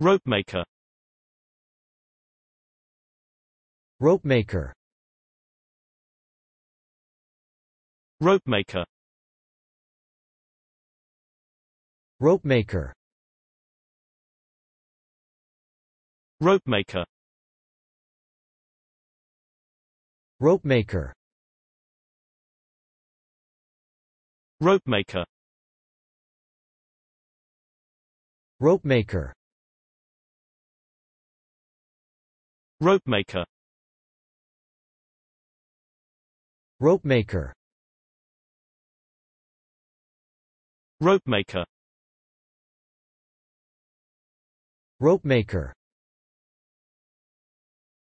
Ropemaker Ropemaker Ropemaker Ropemaker Ropemaker Ropemaker Ropemaker Ropemaker Ropemaker Ropemaker Ropemaker Ropemaker